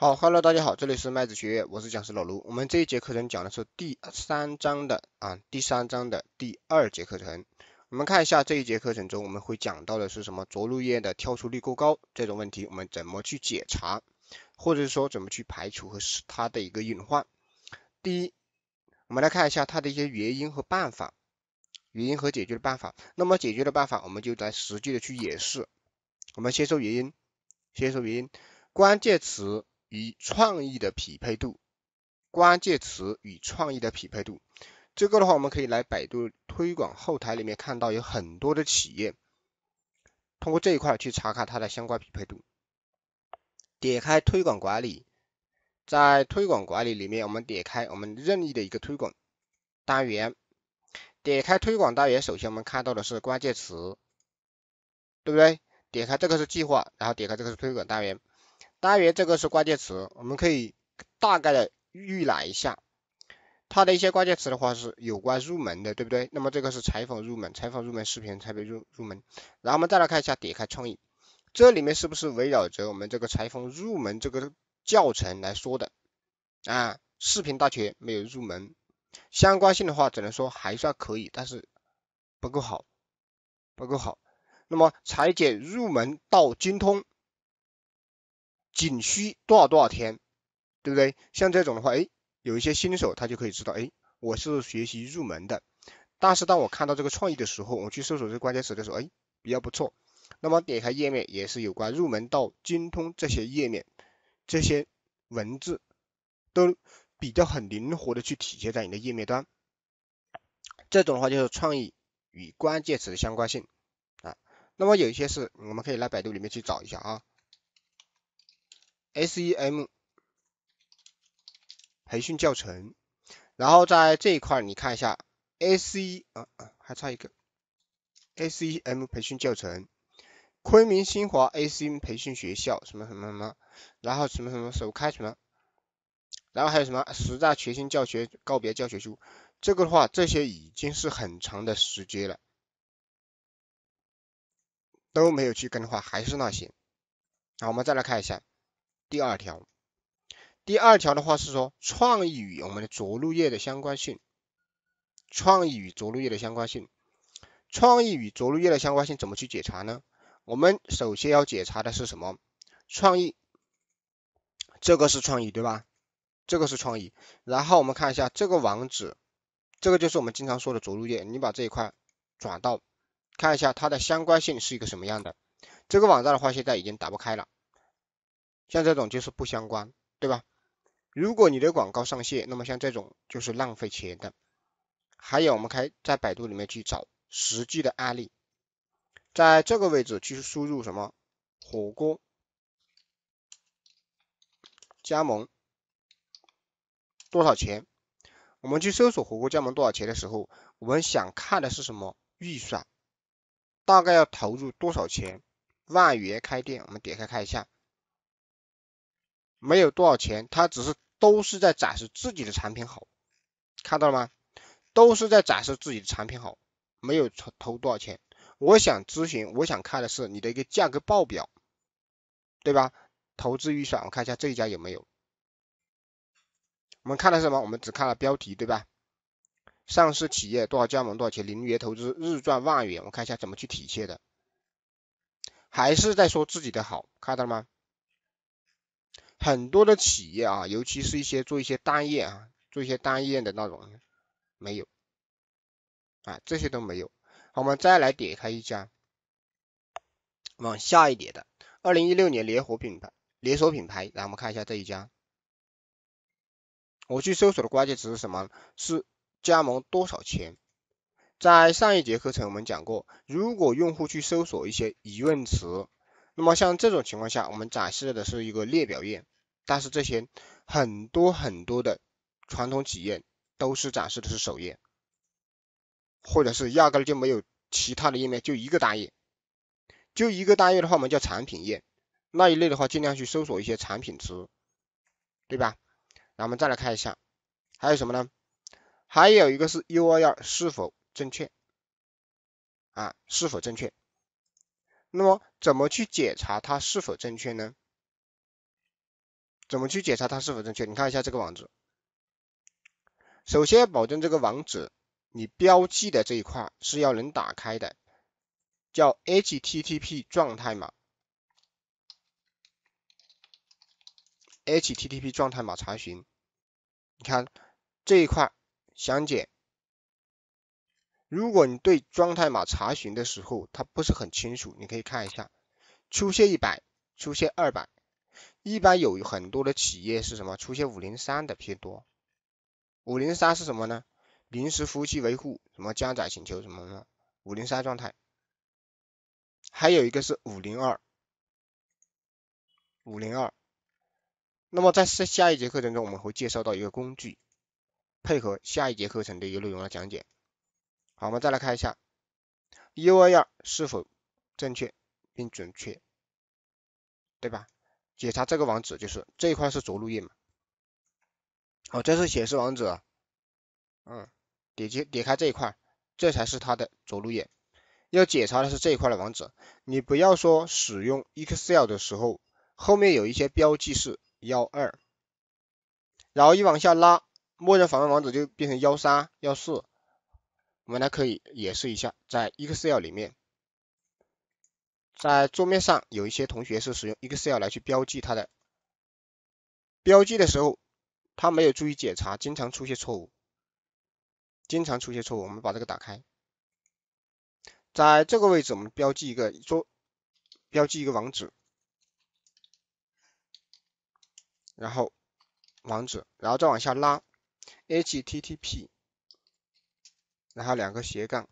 好哈喽，大家好，这里是麦子学院，我是讲师老卢。我们这一节课程讲的是第三章的啊，第三章的第二节课程。我们看一下这一节课程中我们会讲到的是什么着陆页的跳出率过高这种问题，我们怎么去检查，或者说怎么去排除和使它的一个隐患。第一，我们来看一下它的一些原因和办法，原因和解决的办法。那么解决的办法，我们就来实际的去演示。我们先说原因，先说原因，关键词。与创意的匹配度，关键词与创意的匹配度，这个的话我们可以来百度推广后台里面看到有很多的企业，通过这一块去查看它的相关匹配度。点开推广管理，在推广管理里面我们点开我们任意的一个推广单元，点开推广单元，首先我们看到的是关键词，对不对？点开这个是计划，然后点开这个是推广单元。单元这个是关键词，我们可以大概的预览一下，它的一些关键词的话是有关入门的，对不对？那么这个是裁缝入门，裁缝入门视频，裁缝入入门。然后我们再来看一下点开创意，这里面是不是围绕着我们这个裁缝入门这个教程来说的啊？视频大全没有入门，相关性的话只能说还算可以，但是不够好，不够好。那么裁剪入门到精通。仅需多少多少天，对不对？像这种的话，哎，有一些新手他就可以知道，哎，我是学习入门的。但是当我看到这个创意的时候，我去搜索这个关键词的时候，哎，比较不错。那么点开页面也是有关入门到精通这些页面，这些文字都比较很灵活的去体现在你的页面端。这种的话就是创意与关键词的相关性啊。那么有一些是，我们可以来百度里面去找一下啊。S E M 培训教程，然后在这一块你看一下 A C 啊啊还差一个 A C M 培训教程，昆明新华 A C M 培训学校什么什么什么，然后什么什么首开什么，然后还有什么十大全新教学告别教学书，这个的话这些已经是很长的时间了，都没有去更换还是那些，好我们再来看一下。第二条，第二条的话是说创意与我们的着陆页的相关性，创意与着陆页的相关性，创意与着陆页的相关性怎么去检查呢？我们首先要检查的是什么？创意，这个是创意对吧？这个是创意，然后我们看一下这个网址，这个就是我们经常说的着陆页，你把这一块转到，看一下它的相关性是一个什么样的。这个网站的话现在已经打不开了。像这种就是不相关，对吧？如果你的广告上线，那么像这种就是浪费钱的。还有，我们可以在百度里面去找实际的案例，在这个位置去输入什么火锅加盟多少钱？我们去搜索火锅加盟多少钱的时候，我们想看的是什么预算？大概要投入多少钱？万元开店，我们点开看一下。没有多少钱，他只是都是在展示自己的产品好，看到了吗？都是在展示自己的产品好，没有投投多少钱。我想咨询，我想看的是你的一个价格报表，对吧？投资预算，我看一下这一家有没有。我们看是什么？我们只看了标题，对吧？上市企业多少加盟多少钱，零元投资日赚万元，我看一下怎么去体现的。还是在说自己的好，看到了吗？很多的企业啊，尤其是一些做一些单业啊，做一些单业的那种没有啊，这些都没有。好，我们再来点开一家，往下一点的，二零一六年联合品牌连锁品牌，来我们看一下这一家。我去搜索的关键词是什么？是加盟多少钱？在上一节课程我们讲过，如果用户去搜索一些疑问词，那么像这种情况下，我们展示的是一个列表页。但是这些很多很多的传统企业都是展示的是首页，或者是压根就没有其他的页面，就一个单页，就一个单页的话，我们叫产品页那一类的话，尽量去搜索一些产品词，对吧？然后我们再来看一下，还有什么呢？还有一个是 URL 是否正确啊，是否正确？那么怎么去检查它是否正确呢？怎么去检查它是否正确？你看一下这个网址，首先保证这个网址你标记的这一块是要能打开的，叫 HTTP 状态码，HTTP 状态码查询，你看这一块详解。如果你对状态码查询的时候它不是很清楚，你可以看一下，出现一百，出现二百。一般有很多的企业是什么出现五零三的偏多，五零三是什么呢？临时服务器维护，什么加载请求什么么五零三状态，还有一个是五零二，五零二。那么在下下一节课程中，我们会介绍到一个工具，配合下一节课程的一个内容来讲解。好，我们再来看一下 U A R 是否正确并准确，对吧？检查这个网址就是这一块是着陆页嘛，好，这是显示网址，嗯，点击点开这一块，这才是它的着陆页。要检查的是这一块的网址，你不要说使用 Excel 的时候，后面有一些标记是幺二，然后一往下拉，默认访问网址就变成幺三幺四，我们来可以演示一下，在 Excel 里面。在桌面上有一些同学是使用 Excel 来去标记它的，标记的时候他没有注意检查，经常出现错误，经常出现错误。我们把这个打开，在这个位置我们标记一个桌，标记一个网址，然后网址，然后再往下拉，HTTP，然后两个斜杠。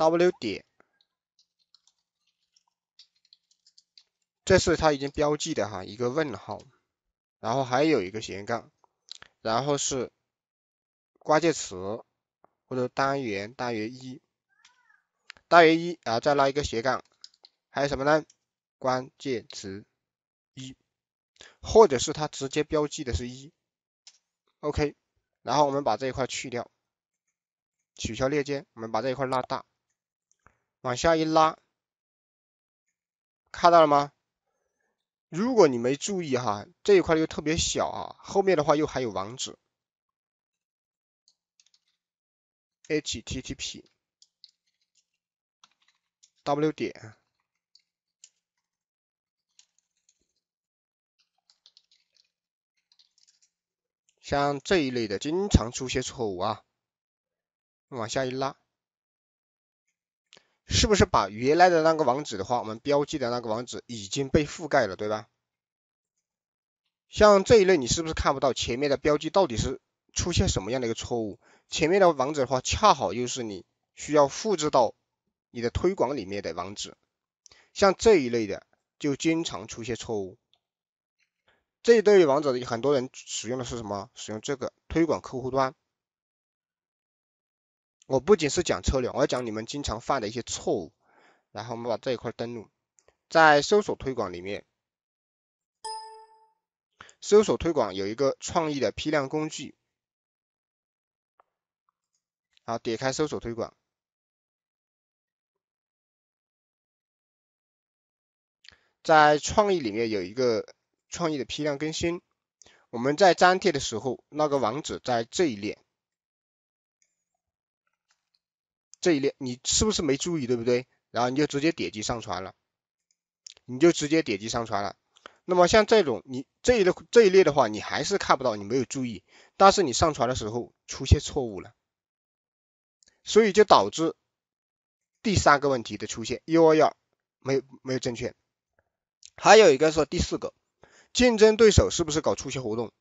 w 点，这是它已经标记的哈，一个问号，然后还有一个斜杠，然后是关键词或者单元单元一，单元一啊再拉一个斜杠，还有什么呢？关键词一，或者是它直接标记的是一，OK，然后我们把这一块去掉，取消链接，我们把这一块拉大。往下一拉，看到了吗？如果你没注意哈，这一块又特别小啊，后面的话又还有网址，http w 点，像这一类的经常出现错误啊，往下一拉。是不是把原来的那个网址的话，我们标记的那个网址已经被覆盖了，对吧？像这一类，你是不是看不到前面的标记？到底是出现什么样的一个错误？前面的网址的话，恰好又是你需要复制到你的推广里面的网址。像这一类的，就经常出现错误。这一类网址，很多人使用的是什么？使用这个推广客户端。我不仅是讲车略，我要讲你们经常犯的一些错误。然后我们把这一块登录，在搜索推广里面，搜索推广有一个创意的批量工具，好，点开搜索推广，在创意里面有一个创意的批量更新。我们在粘贴的时候，那个网址在这一列。这一列你是不是没注意，对不对？然后你就直接点击上传了，你就直接点击上传了。那么像这种你这一列这一列的话，你还是看不到，你没有注意，但是你上传的时候出现错误了，所以就导致第三个问题的出现，u 二幺没有没有正确。还有一个是第四个，竞争对手是不是搞促销活动？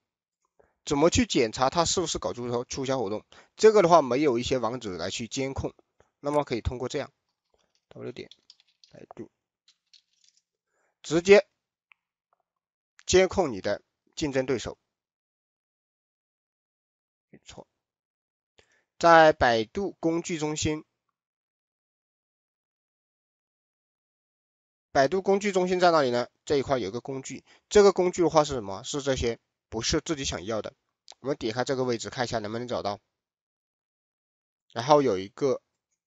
怎么去检查他是不是搞促销促销活动？这个的话没有一些网址来去监控。那么可以通过这样，W 点百度，直接监控你的竞争对手。没错，在百度工具中心，百度工具中心在哪里呢？这一块有个工具，这个工具的话是什么？是这些不是自己想要的。我们点开这个位置看一下能不能找到，然后有一个。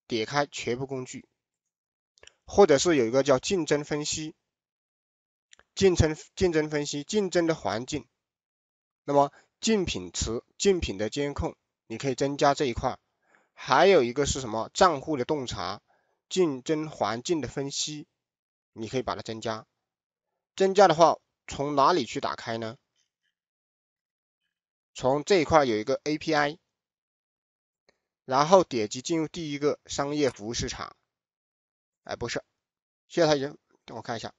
点开全部工具，或者是有一个叫竞争分析、竞争竞争分析、竞争的环境，那么竞品词、竞品的监控，你可以增加这一块。还有一个是什么账户的洞察、竞争环境的分析，你可以把它增加。增加的话，从哪里去打开呢？从这一块有一个 API。然后点击进入第一个商业服务市场，哎，不是，现在它已经，等我看一下，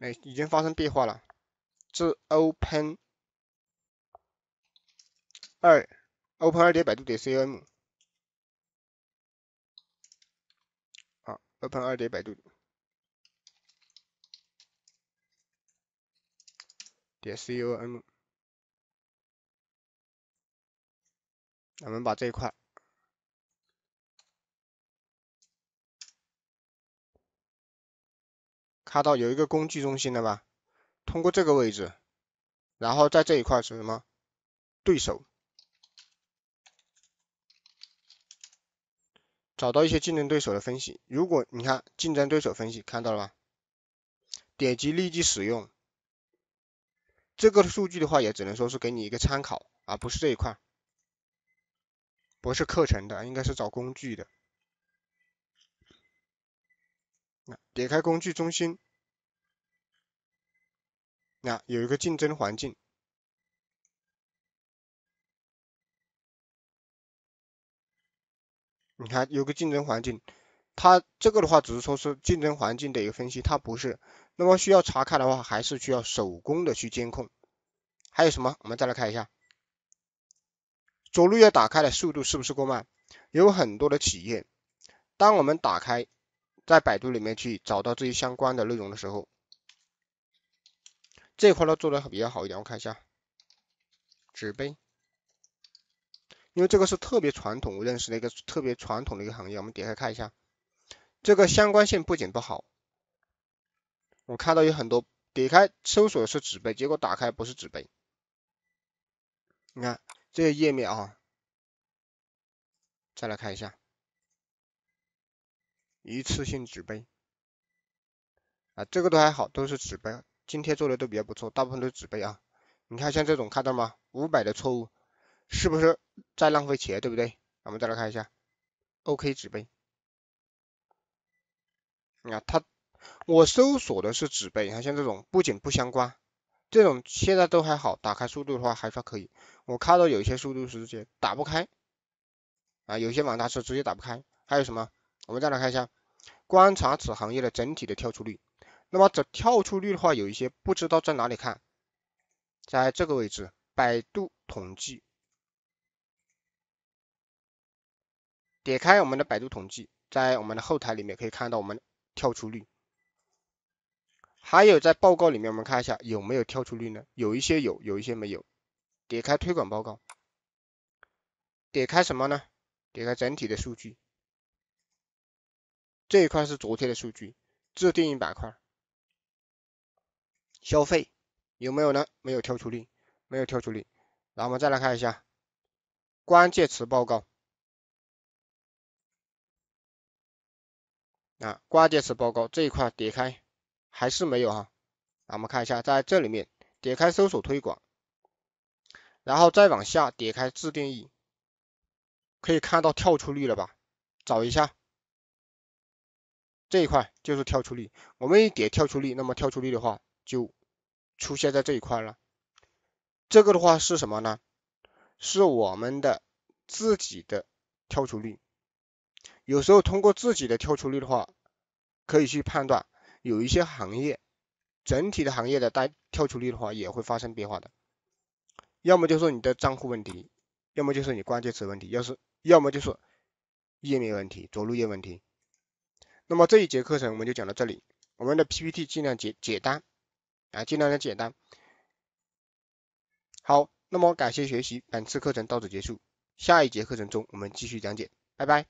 哎，已经发生变化了，是 open 二 open 二点百度点 c o m，啊，open 二点百度。点 C O M，我们把这一块看到有一个工具中心了吧？通过这个位置，然后在这一块是什么？对手，找到一些竞争对手的分析。如果你看竞争对手分析，看到了吧？点击立即使用。这个数据的话，也只能说是给你一个参考啊，不是这一块，不是课程的，应该是找工具的。点开工具中心，那有一个竞争环境，你看有个竞争环境，它这个的话只是说是竞争环境的一个分析，它不是。那么需要查看的话，还是需要手工的去监控。还有什么？我们再来看一下，左路要打开的速度是不是过慢？有很多的企业，当我们打开在百度里面去找到这些相关的内容的时候，这块呢做的比较好一点。我看一下，纸杯，因为这个是特别传统，我认识的一个特别传统的一个行业。我们点开看一下，这个相关性不仅不好。我看到有很多点开搜索是纸杯，结果打开不是纸杯。你看这个页面啊，再来看一下，一次性纸杯啊，这个都还好，都是纸杯，今天做的都比较不错，大部分都是纸杯啊。你看像这种看到吗？五百的错误是不是在浪费钱，对不对？我们再来看一下，OK 纸杯，你看它。我搜索的是纸杯，你看像这种不仅不相关，这种现在都还好，打开速度的话还算可以。我看到有一些速度是直接打不开，啊，有些网站是直接打不开。还有什么？我们再来看一下，观察此行业的整体的跳出率。那么这跳出率的话，有一些不知道在哪里看，在这个位置，百度统计，点开我们的百度统计，在我们的后台里面可以看到我们跳出率。还有在报告里面，我们看一下有没有跳出率呢？有一些有，有一些没有。点开推广报告，点开什么呢？点开整体的数据，这一块是昨天的数据。自定义板块，消费有没有呢？没有跳出率，没有跳出率。然后我们再来看一下关键词报告啊，关键词报告这一块点开。还是没有哈，那我们看一下，在这里面点开搜索推广，然后再往下点开自定义，可以看到跳出率了吧？找一下这一块就是跳出率，我们一点跳出率，那么跳出率的话就出现在这一块了。这个的话是什么呢？是我们的自己的跳出率。有时候通过自己的跳出率的话，可以去判断。有一些行业，整体的行业的单跳出率的话也会发生变化的，要么就是你的账户问题，要么就是你关键词问题，要是要么就是页面问题、着陆页问题。那么这一节课程我们就讲到这里，我们的 PPT 尽量简简单，啊，尽量的简单。好，那么感谢学习，本次课程到此结束，下一节课程中我们继续讲解，拜拜。